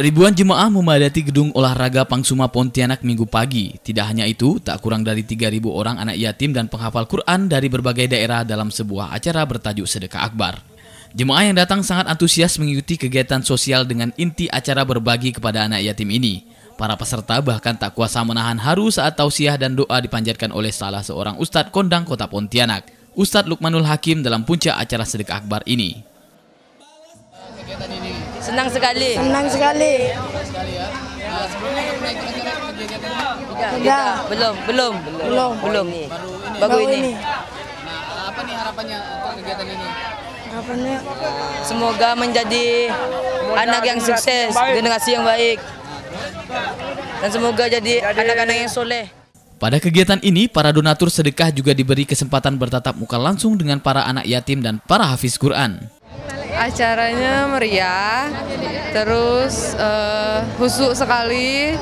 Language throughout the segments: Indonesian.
Ribuan jemaah memadati gedung olahraga Pangsuma Pontianak minggu pagi. Tidak hanya itu, tak kurang dari 3.000 orang anak yatim dan penghafal Quran dari berbagai daerah dalam sebuah acara bertajuk Sedekah Akbar. Jemaah yang datang sangat antusias mengikuti kegiatan sosial dengan inti acara berbagi kepada anak yatim ini. Para peserta bahkan tak kuasa menahan haru saat tausiah dan doa dipanjatkan oleh salah seorang ustadz kondang kota Pontianak, Ustadz Lukmanul Hakim dalam puncak acara Sedekah Akbar ini. Senang sekali. Senang sekali. Nah, sebelumnya Belum, belum. Belum. Belum. Baru ini. Baru ini. ini. Nah, apa nih harapannya kegiatan ini? Harapannya semoga menjadi semoga anak yang sukses, yang generasi yang baik. Dan semoga jadi anak-anak yang soleh. Pada kegiatan ini, para donatur sedekah juga diberi kesempatan bertatap muka langsung dengan para anak yatim dan para hafiz Quran acaranya meriah, terus uh, husuk sekali.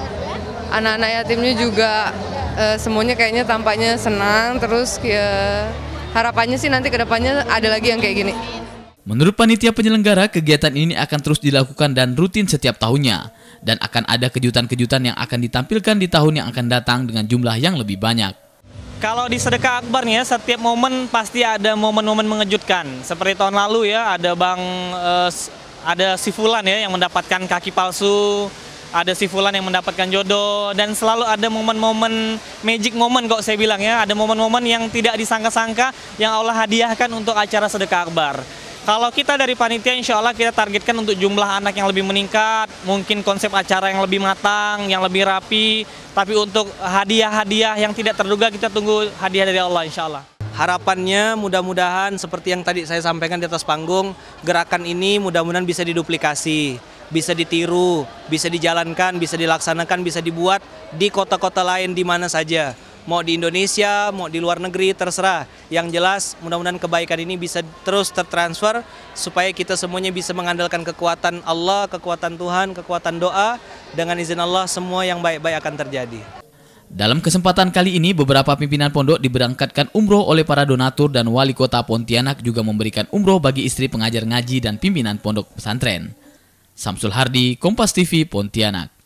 Anak-anak yatimnya juga uh, semuanya kayaknya tampaknya senang. Terus ya, harapannya sih nanti kedepannya ada lagi yang kayak gini. Menurut panitia penyelenggara, kegiatan ini akan terus dilakukan dan rutin setiap tahunnya. Dan akan ada kejutan-kejutan yang akan ditampilkan di tahun yang akan datang dengan jumlah yang lebih banyak. Kalau di sedekah akbar nih ya, setiap momen pasti ada momen-momen mengejutkan. Seperti tahun lalu ya, ada Bang eh, ada Sifulan ya yang mendapatkan kaki palsu, ada Sifulan yang mendapatkan jodoh dan selalu ada momen-momen magic momen kok saya bilang ya ada momen-momen yang tidak disangka-sangka yang Allah hadiahkan untuk acara sedekah akbar kalau kita dari panitia insya Allah kita targetkan untuk jumlah anak yang lebih meningkat, mungkin konsep acara yang lebih matang, yang lebih rapi. Tapi untuk hadiah-hadiah yang tidak terduga kita tunggu hadiah dari Allah insya Allah. Harapannya mudah-mudahan seperti yang tadi saya sampaikan di atas panggung, gerakan ini mudah-mudahan bisa diduplikasi, bisa ditiru, bisa dijalankan, bisa dilaksanakan, bisa dibuat di kota-kota lain di mana saja mau di Indonesia, mau di luar negeri, terserah. Yang jelas mudah-mudahan kebaikan ini bisa terus tertransfer supaya kita semuanya bisa mengandalkan kekuatan Allah, kekuatan Tuhan, kekuatan doa. Dengan izin Allah semua yang baik-baik akan terjadi. Dalam kesempatan kali ini, beberapa pimpinan pondok diberangkatkan umroh oleh para donatur dan wali kota Pontianak juga memberikan umroh bagi istri pengajar ngaji dan pimpinan pondok pesantren. Samsul Hardi, Kompas TV, Pontianak.